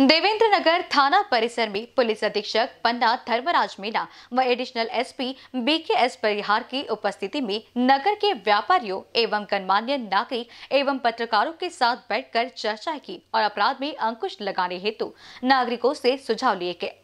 देवेंद्र नगर थाना परिसर में पुलिस अधीक्षक पन्ना धर्मराज मीणा व additional SP BKS S Parihar की उपस्थिति में नगर के व्यापारियों एवं गणमान्य नागरिक एवं पत्रकारों के साथ बैठकर चर्चा की और अपराध में अंकुश लगाने हेतु नागरिकों से सुझाव लिए गए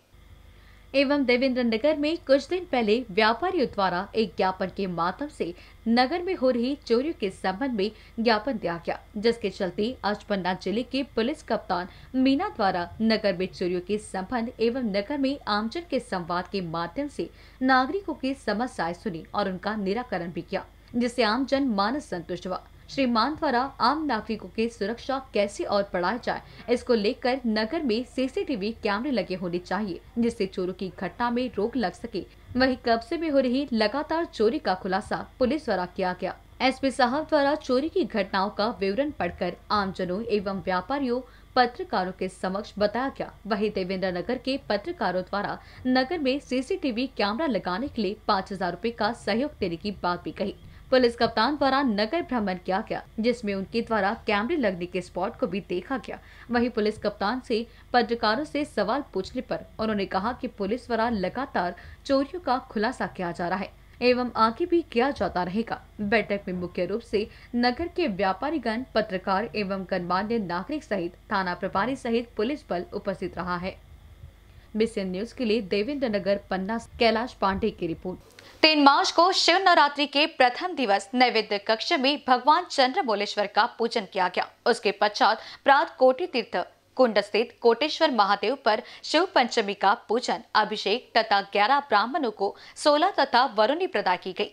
एवं देवेंद्र नगर में कुछ दिन पहले व्यापारियों द्वारा एक ज्ञापन के माध्यम से नगर में हो रही चोरियों के संबंध में ज्ञापन दिया गया जिसके चलते आज पन्ना जिले के पुलिस कप्तान मीना द्वारा नगर में चोरियों के संबंध एवं नगर में आमजन के संवाद के माध्यम से नागरिकों की समस्याएं सुनी और उनका निराकरण भी किया जिससे आमजन मानस संतुष्ट हुआ श्री मान द्वारा आम नागरिकों की सुरक्षा कैसे और बढ़ाया जाए इसको लेकर नगर में सीसीटीवी कैमरे लगे होने चाहिए जिससे चोरों की घटना में रोक लग सके वही कब्जे में हो रही लगातार चोरी का खुलासा पुलिस द्वारा किया गया एसपी साहब द्वारा चोरी की घटनाओं का विवरण पढ़कर आमजनों एवं व्यापारियों पत्रकारों के समक्ष बताया गया वही देवेंद्र नगर के पत्रकारों द्वारा नगर में सीसीटीवी कैमरा लगाने के लिए पाँच हजार रूपए का सहयोग देने की बात भी कही पुलिस कप्तान द्वारा नगर भ्रमण किया गया जिसमें उनके द्वारा कैमरे लगने के स्पॉट को भी देखा गया वहीं पुलिस कप्तान से पत्रकारों से सवाल पूछने पर उन्होंने कहा कि पुलिस द्वारा लगातार चोरियों का खुलासा किया जा रहा है एवं आगे भी किया जाता रहेगा बैठक में मुख्य रूप से नगर के व्यापारीगण पत्रकार एवं गणमान्य नागरिक सहित थाना प्रभारी सहित पुलिस बल उपस्थित रहा है बीसीएन न्यूज के लिए देवेंद्र नगर पन्ना कैलाश पांडे की रिपोर्ट तीन मार्च को शिव नवरात्रि के प्रथम दिवस नैवेद्य कक्ष में भगवान चंद्रमोलेश्वर का पूजन किया गया उसके पश्चात प्रात कोटि तीर्थ कुंड स्थित कोटेश्वर महादेव पर शिव पंचमी का पूजन अभिषेक तथा ग्यारह ब्राह्मणों को सोलह तथा वरुणी प्रदान की गई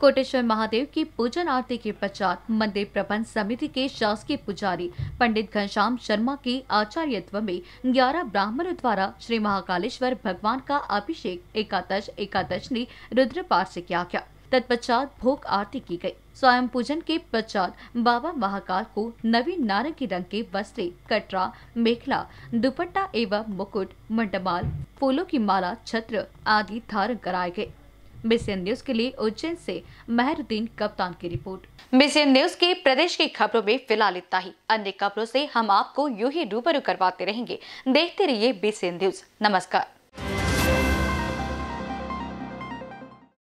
कोटेश्वर महादेव की पूजन आरती के पश्चात मंदिर प्रबंध समिति के शासकीय पुजारी पंडित घनश्याम शर्मा के आचार्यत्व में ग्यारह ब्राह्मणों द्वारा श्री महाकालेश्वर भगवान का अभिषेक एकादश एकादश रुद्र पाठ से किया गया तत्पश्चात भोग आरती की गई स्वयं पूजन के पश्चात बाबा महाकाल को नवीन नारंगी रंग के वस्त्र कटरा मेखला दुपट्टा एवं मुकुट मंडमाल फूलों की माला छत्र आदि धारण कराए गए बीसीएन न्यूज के लिए उज्जैन से महरुद्दीन कप्तान की रिपोर्ट बीसीएन न्यूज के प्रदेश की खबरों में फिलहाल इतना ही अन्य खबरों से हम आपको यू ही रूबरू करवाते रहेंगे देखते रहिए बीसीएन न्यूज नमस्कार